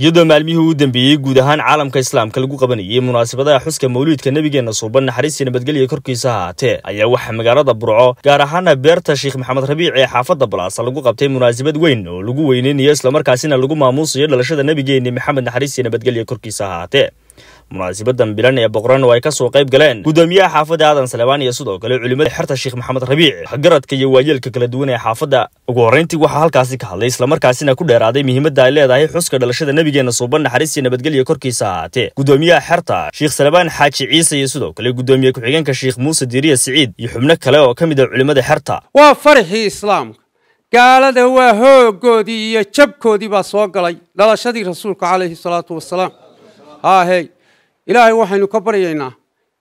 يدو مالمي هو دنبي جودهان عالم كإسلام كل جو قبني مناسبة ده حس كمولود كنبي جن صوبا نحريس ين بتجلي يكر كيسة تا أي واحد مجرد ضبرع جارحنا بيرت الشيخ محمد ربيع حافظ ضبرع صل جو قبتي مناسبة وينه لجو وينين يسلم مركزين لجو ماموس يلا نبي جن محمد نحريس ين بتجلي يكر كيسة تا munaasabadan bilan ee boqoran oo ay kasoo qayb galeen guddoomiyaha xaafadda aadan salebaan iyo sidoo kale culimada xerta sheekh maxamed rabiic garadka iyo waayeelka kala duwan ee xaafadda ugu horreyntii waxaa halkaasi ka hadlay islamarkaasina ku dheeraaday muhiimadda ay leedahay xuska dhalashada nebigeenna suuban naxariis iyo nabadgelya korkiisa ahaatee guddoomiyaha xerta sheekh salebaan xaaji ciise iyo sidoo kale guddoomiye ku-xigeenka sheekh muuse diiriye siciid iyo xubno kale oo ka mid ah culimada xerta waa farxii islaamka gaalada waa hooggoodii iyo jabkoodii baa soo galay dhalashadii rasuulka calayhi salaatu wasalaam haahey ilaahay waxaynu ka baryaynaa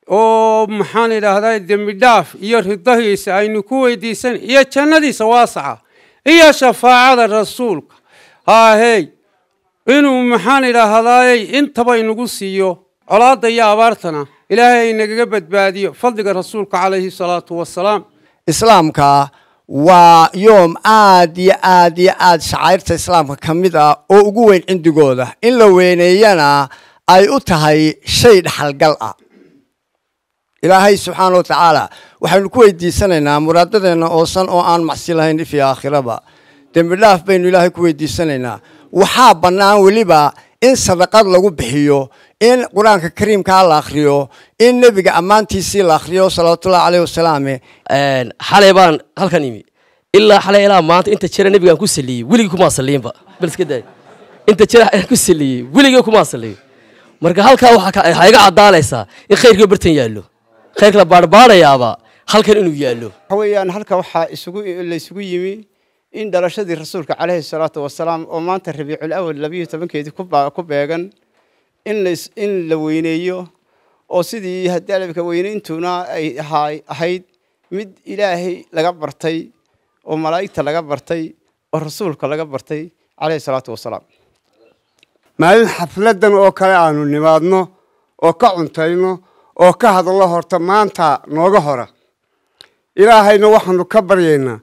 oo maxaan idhaahdaa dembi dhaaf iyo ridahiisa aynu ku weydiisan iyo jannadiisa waasaca iyo shafaacada rasuulka haahey inuu maxaan idhaahdaayey intaba inugu siiyo colaadda iyo abaartana ilaahay nagaga badbaadiyo fadliga rasuulka calayhi salaatu wasalaam islaamka waa yoom aad iyo aad iyo aad shacayrta islaamka ka mid ah oo ugu weyn cindigooda in la weyneeyana ay u tahay shay dhaxalgal ah ilaahay subxaana wa tacaala waxaynu ku weydiisanaynaa muraadadeenna oosan oo aan macsi lahayn ifi aakhiraba dembi baynu ilaahay ku weydiisanaynaa waxaa bannaan weliba in sadaqad lagu bixiyo in qur-aanka kariimkaa ah la akhriyo in nebiga ammaantiisii la akhriyo salawaatullahi caleyh wasalaame xalay baan halkan imi ilaa xalay ilaa maanta inta jira nebigaan ku saliyey weligii kumaa saliinba bal iska daay inta jira ku saliyey weligii kumaa saliyin marka halkaa waxaa iga cadaanaysaa in khayrka bartan yaallo khayrka la baarbaarayaaba halkan inuu yaallo waxa weeyaan halka waxaa isugu laysugu yimi in dhalashadii rasuulka calayhi salaatu wasalaam oo maanta rabiicul awal labiyo tobankeedii ku beegan in la weyneeyo oo sidii haddii hadaalabka weyneyntuuna ay ahayd mid ilaahay laga bartay oo malaa'igta laga bartay oo rasuulka laga bartay calayhi salaatu wasalaam maalin xafladan oo kale aanu nimaadno oo ka cuntayno oo ka hadallo horta maanta nooga hora ilaahayna waxaanu ka baryaynaa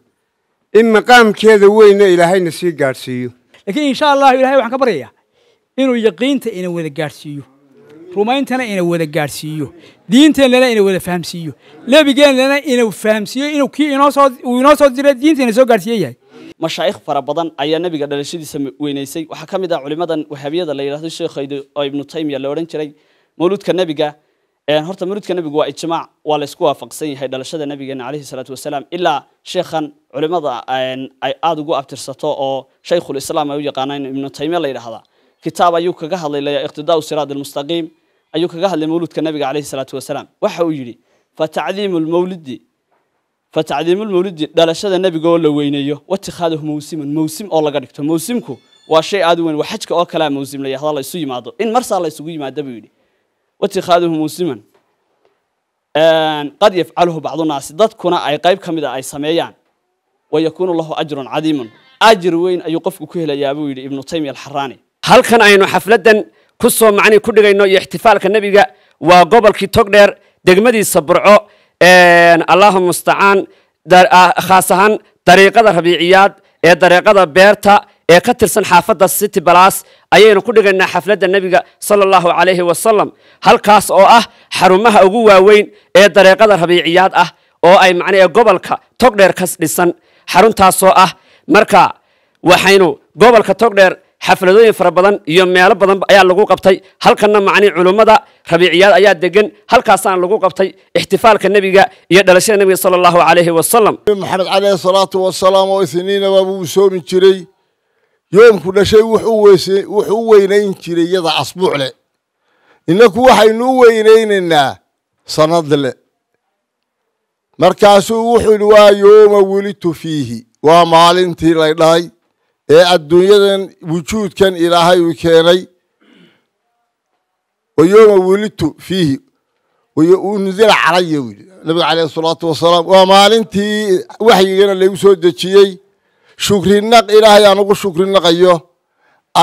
in maqaamkeeda weyna ilaahayna sii gaadhsiiyo laakiin insha allahu ilahay waxaan ka baryayaa inuu yaqiinta ina wada gaadhsiiyo rumayntana ina wada gaadhsiiyo diinteennana ina wada fahamsiiyo lebigeennana ina fahamsiiyo inuu kii inoo soo uu inoo soo diray diinta ina soo gaadhsiiye yahay مشايخ فربضان أي نبي قد رشيد سم وينيسي وحكم دا علماء وحبيه دا يلاحظوا الشيخ ابن تيمية اللي ورين شري مولود كالنبي جا يعني هرت مولود كالنبي جوا إجماع ولا سكوا فقسين هيدا لشدة النبي جنا عليه الصلاة والسلام إلا شيخا علماء دا أي أدو جو أبتر سطاء أو شيخ الإسلام أو يقانين ابن تيمية اللي يلاحظه كتاب أيوك جهل اللي اقتداء سراد المستقيم أيوك جهل مولود كالنبي عليه الصلاة والسلام وحوي فتعليم المولد فتعظيم المولد دلشة النبي قال له وينيه واتخاذه موسما موسم أو لقى دكتور موسمكو وشيء عاد وين وحجك أو كلام موسم ليه الله يسوي معه إن مرسى الله يسوي مع دبيلي واتخاذه موسما قد يفعله بعض الناس ضدكنا أي قيب كم إذا أي سميان ويكون الله أجر عظيما أجر وين أي قفك كهلا يا أبو ابن تيمية الحراني هل كان أينو حفلة كسو معني كل إنه احتفال النبي وقبل كي تقدر دقمدي صبرعه allahuma mustacaan ah, khaas ahaan dariiqada rabiiciyaad ee dariiqada beerta ee ka tirsan xaafadda city balas ayaynu ku dhigaynaa xafladda nebiga sala allahu calayhi wasalam halkaas oo ah xarumaha ugu waaweyn ee dariiqada rabiiciyaad ah oo ay macnaha gobolka togdheer ka dhisan xaruntaasoo ah marka waxaynu gobolka togdheer xafladooyin fara badan iyo meelo badan ayaa lagu qabtay halkana macni culummada rabiiciyaad ayaa degan halkaasaan lagu qabtay ixtifaalka nebiga iyo dhalashada nebiga sala allahu calayhi wasalam maxamed caleyhi salaatu wasalaam oo isniinaba baaba soomi jiray yoomku dhashay wuxuu u weynayn jiray iyada asbuucle inaku waxaynu u weynaynaynaa sanadle markaasuu wuxuu yidhi waa yooma wulitu fiihi waa maalintii laydhahay ee adduunyadan wujuudkan ilaahay uu keenay wa yooma wulidtu fiihi unzila calaya wili nabiga caleyh isalaatu wasalaam waa maalintii waxyigana lagu soo dejiyey shukrinaq ilaahay aan ugu shukrinaqayo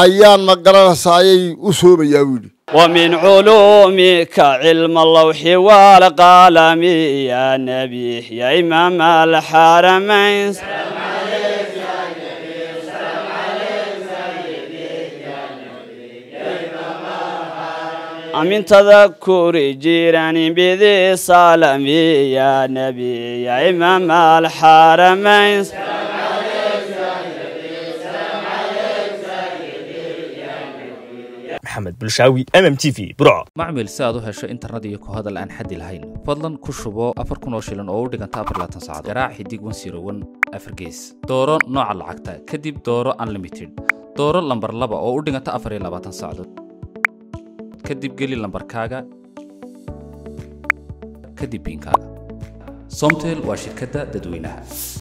ayaan magaranaysaayay u soomayaa wili ومن علومك علم اللوح والقلم يا نبي يا إمام الحرمين أمين تذا جيراني بذي سالمي يا نبي يا إمام الحرمين محمد بلشاوي ام ام تي في برع معمل ساده هش انترنت يكو هذا الان حد الهين فضلا كشبو افركون اوشيلن او دغان تابر لا تصعد غرا حديق ون سيرو ون افرغيس دورو نوع العقته كديب دورو انليميتد دورو لمبر لبا او دغان تافر لا باتن kadib geli lambarkaaga kadib biinkaaga somtel waa shirkadda dadweynaha